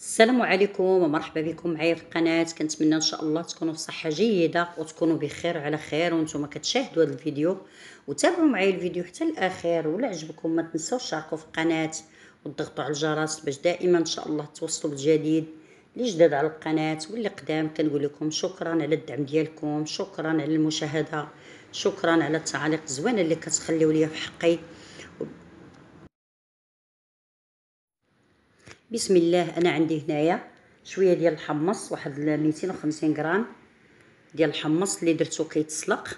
السلام عليكم ومرحبا بكم معايا في القناه كنتمنى ان شاء الله تكونوا في صحه جيده وتكونوا بخير على خير وانتم كتشاهدوا هذا الفيديو وتابعوا معايا الفيديو حتى الاخير ولا عجبكم ما تنساوش تشاركوا في القناه وتضغطوا على الجرس باش دائما ان شاء الله توصلوا بالجديد اللي جداد على القناه واللي قدام كنقول لكم شكرا على الدعم ديالكم شكرا على المشاهده شكرا على التعاليق الزوينه اللي كتخليو ليا في حقي بسم الله انا عندي هنايا شويه ديال الحمص واحد 250 غرام ديال الحمص اللي درتو كيتسلق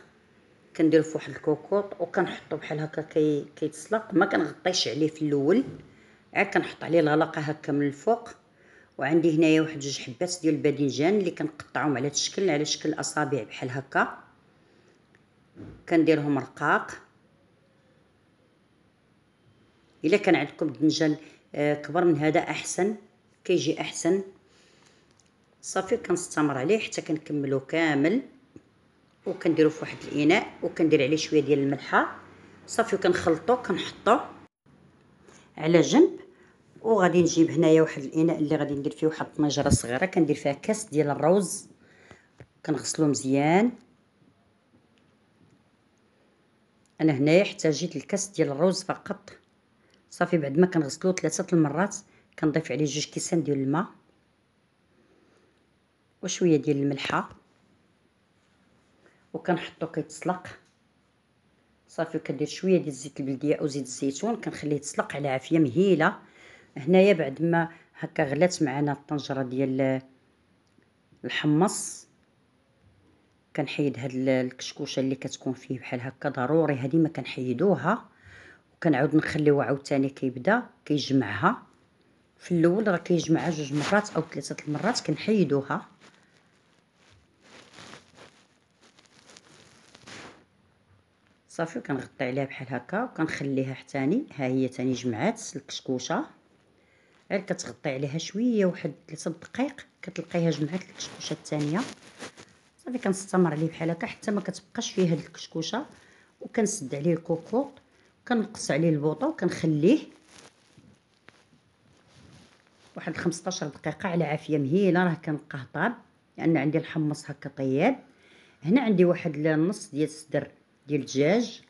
كنديرو في واحد الكوكوط وكنحطو بحال هكا كي كيتسلق ما كنغطيش عليه في الاول عاد كنحط عليه الغلاقه هكا من الفوق وعندي هنايا واحد جوج حبات ديال الباذنجان اللي كنقطعهم على الشكل على شكل اصابع بحال هكا كنديرهم رقاق الا كان عندكم الدنجان آه، كبر من هذا احسن كيجي احسن صافي كنستمر عليه حتى كنكملو كامل وكنديرو فواحد الاناء وكندير عليه شويه ديال الملحه صافي وكنخلطو كنحطو على جنب وغادي نجيب هنايا واحد الاناء اللي غادي ندير فيه واحد الطنجره صغيره كندير فيها كاس ديال الروز كنغسلو مزيان انا هنايا احتاجيت الكاس ديال الروز فقط صافي بعد ما كنغسلو ثلاثه المرات كنضيف عليه جوج كيسان ديال الماء وشويه ديال الملحه وكنحطو كيتسلق صافي كندير شويه ديال الزيت البلديه او زيت الزيتون كنخليه يتسلق على عافيه مهيله هنايا بعد ما هكا غلات معنا الطنجره ديال الحمص كنحيد هاد الكشكوشه اللي كتكون فيه بحال هكا ضروري هادي ما كنحيدوها كنعاود نخليوها عاوتاني كيبدا كيجمعها في الاول راه كيجمعها جوج مرات او ثلاثه المرات كنحيدوها صافي وكنغطي عليها بحال هكا وكنخليها حتى ها هي تاني جمعات الكشكوشه غير كتغطي عليها شويه واحد ثلاثه دقائق كتلقيها جمعات الكشكوشه الثانيه صافي كنستمر عليه بحال هكا حتى ما كتبقاش فيه هاد الكشكوشه وكنسد عليه الكوكوط كنقص عليه البوطه وكنخليه واحد 15 دقيقه على عافيه مهيله راه كنلقاه طاب لان عندي الحمص هكا طياب هنا عندي واحد النص ديال الصدر ديال الدجاج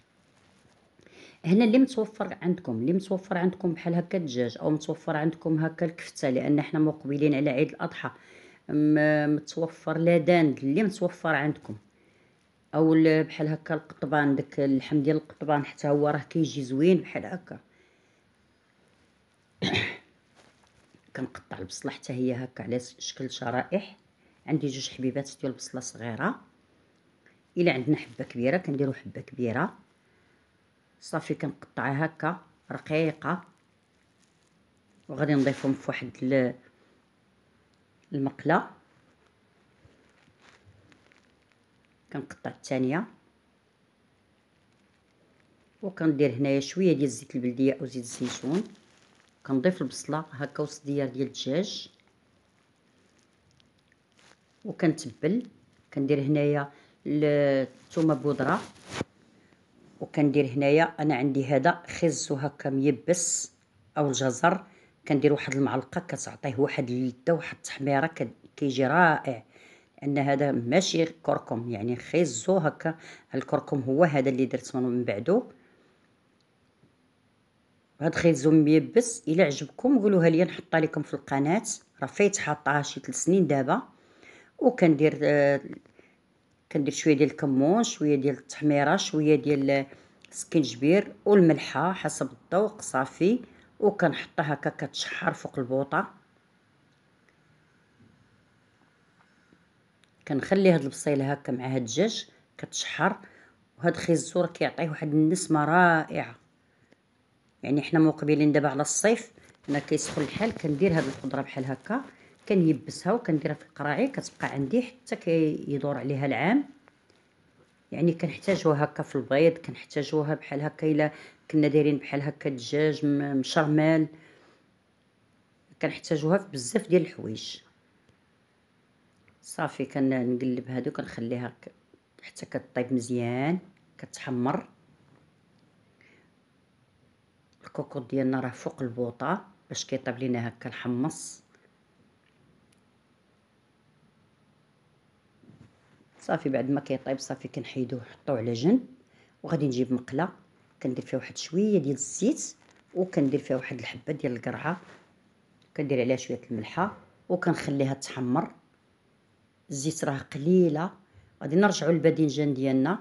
هنا اللي متوفر عندكم اللي متوفر عندكم بحال هكا الدجاج او متوفر عندكم هكا الكفته لان حنا مقبلين على عيد الاضحى متوفر لا داند اللي متوفر عندكم او بحال هكا القطبان داك اللحم ديال القطبان حتى هو راه كيجي زوين بحال هكا كنقطع البصله حتى هي هكا على شكل شرائح عندي جوج حبيبات ديال البصله صغيره الا عندنا حبه كبيره كنديرو حبه كبيره صافي كنقطعها هكا رقيقه وغادي نضيفهم في واحد المقله كنقطع الثانيه وكندير هنايا شويه ديال زيت البلديه او زيت الزيتون كنضيف البصله هكا وسط ديال الدجاج وكنتبل كندير هنايا الثومه بودره وكندير هنايا انا عندي هذا خز وهكا ميبس او الجزر كندير واحد المعلقه كتعطيه واحد اللذه واحد التحميره كيجي رائع ان هذا ماشي كركم يعني خيزو هكا الكركم هو هذا اللي درت من بعدو هاد خيزو ميبس الا عجبكم قولوها لي نحطها لكم في القناه راه فايت حاطاها شي 3 سنين دابا وكندير آه، كندير شويه ديال الكمون شويه ديال التحميره شويه ديال السكنجبير والملحه حسب الذوق صافي وكنحطها هكا كتشحر فوق البوطه كنخلي هاد البصيله هكا مع هاد الدجاج كتشحر وهاد خيزو راه كيعطيه واحد النسمه رائعه يعني حنا مقبلين دابا على الصيف انا كيسخن الحال كندير هاد الخضره بحال هكا كنيبسها وكنديرها في القراعي كتبقى عندي حتى كيدور عليها العام يعني كنحتاجوها هكا في البيض كنحتاجوها بحال هكا الا كنا دايرين بحال هكا دجاج مشرمال كنحتاجوها في بزاف ديال الحوايج صافي كنقلب هادو كنخليها حتى كطيب مزيان كتحمر الكوكوط ديالنا راه فوق البوطه باش كيطيب لينا هكا الحمص صافي بعد ما كيطيب صافي كنحيدوه نحطوه على جنب وغادي نجيب مقله كندير فيها واحد شويه ديال الزيت وكندير فيها واحد الحبه ديال القرعه كندير عليها شويه الملحه وكنخليها تحمر الزيت راه قليله غادي نرجعوا للباذنجان ديالنا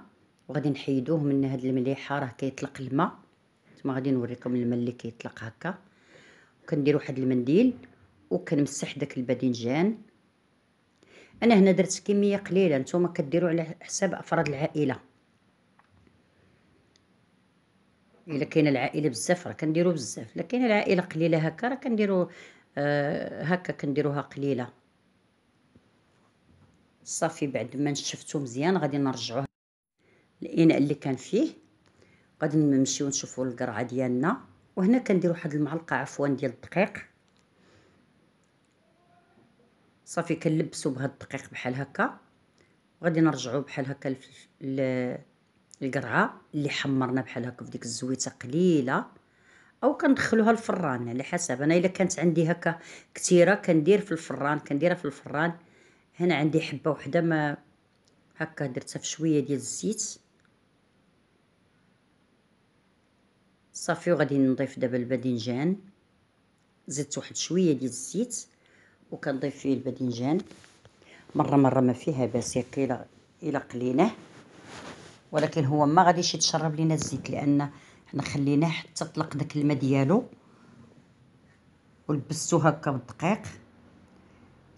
وغادي نحيدوه من هاد المليحه راه كيطلق الماء ثم غادي نوريكم الماء اللي كيطلق هكا وكندير واحد المنديل وكنمسح داك الباذنجان انا هنا درت كميه قليله نتوما كديروا على حساب افراد العائله الا كاينه العائله بزاف راه كنديروا بزاف الا كاينه العائله قليله هكا راه كنديروا آه هكا كنديروها قليله صافي بعد ما نشفتو مزيان غادي نرجعوه الاناء اللي كان فيه غادي نمشيو نشوفو القرعه ديالنا وهنا كنديرو واحد المعلقه عفوا ديال الدقيق صافي كنلبسو بهاد الدقيق بحال هكا وغادي نرجعو بحال هكا القرعه اللي حمرنا بحال هكا في ديك الزويته قليله او كندخلوها الفران على حسب انا الا كانت عندي هكا كثيره كندير في الفران كنديرها في الفران هنا عندي حبة وحدة ما هكا درتها في شوية ديال الزيت صافي وغادي نضيف دابا الباذنجان زدت واحد شويه ديال الزيت وكنضيف فيه الباذنجان مره مره ما فيها باس يقيل الا قليناه ولكن هو ما غاديش يتشرب لينا الزيت لان حنا خليناه حتى طلق داك الماء ديالو ولبستو هكا بالدقيق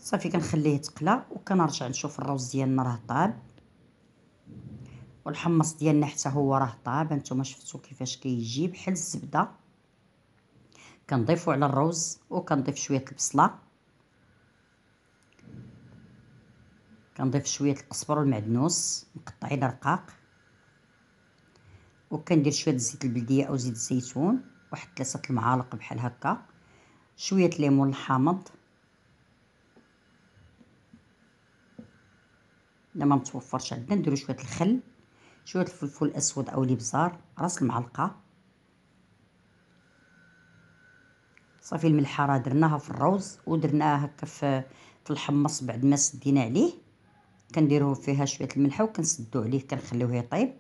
صافي كنخليه يتقلى وكنرجع نشوف الروز ديالنا راه طاب والحمص ديالنا حتى هو راه طاب نتوما شفتو كيفاش كيجي بحال الزبده كنضيفو على الروز وكنضيف شويه البصله كنضيف شويه القزبر والمعدنوس مقطعين رقاق وكندير شويه الزيت البلديه او زيت الزيتون واحد ثلاثه المعالق بحال هكا شويه ليمون الحامض الا ما متوفرش عندنا نديرو شويه الخل شويه الفلفل الاسود او الابزار راس المعلقه صافي الملحه راه درناها في الروز ودرناها هكا في في الحمص بعد ما سدينا عليه كنديرو فيها شويه الملحه وكنسدو عليه كنخليوه يطيب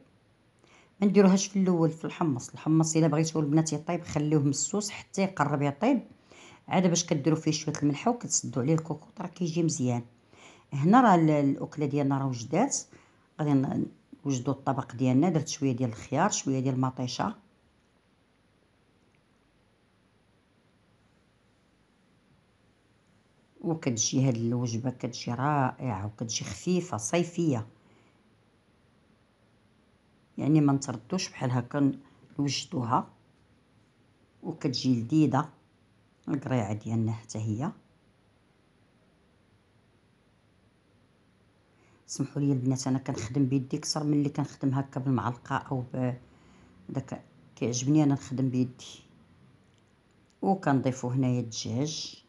ما نديروهاش في الاول في الحمص الحمص الا بغيتو البنات يطيب خليوه مسوس حتى يقرب يطيب عاد باش كديروا فيه شويه الملحه وكتسدوا عليه الكوكوط راه كيجي مزيان هنا راه الاكله ديالنا راه وجدات غادي نوجدوا الطبق ديالنا درت شويه ديال الخيار شويه ديال المطيشه وكتجي هاد الوجبه كتجي رائعه وكتجي خفيفه صيفيه يعني ما نتردوش بحال هكا نوجدوها وكتجي لذيذه القريعه ديالنا حتى هي سمحوا لي البنات انا كنخدم بيدي اكثر من اللي كنخدم هكا بالمعلقه او داك كيعجبني انا نخدم بيدي وكنضيفوا هنايا الدجاج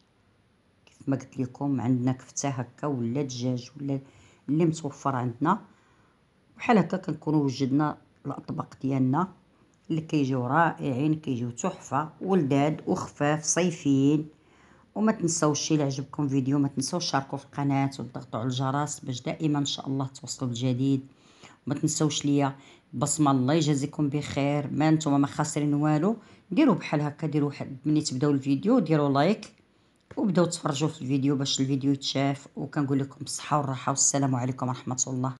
كيف ما قلت لكم عندنا كفته هكا ولا دجاج ولا اللي متوفر عندنا بحال هكا كنكونوا وجدنا الاطباق ديالنا اللي كيجيو رائعين كيجيو تحفه ولداد وخفاف صيفيين وما تنسوش الى عجبكم فيديو ما تنسوش شاركوا في القناه وتضغطوا على الجرس باش دائما ان شاء الله توصلوا الجديد ما تنسوش ليا بصمه الله يجازيكم بخير ما نتوما ما خاسرين والو ديروا بحال هكا ديروا ملي تبداو الفيديو ديروا لايك وبداو تفرجوا في الفيديو باش الفيديو يتشاف وكنقول لكم بالصحه والراحه والسلام عليكم ورحمه الله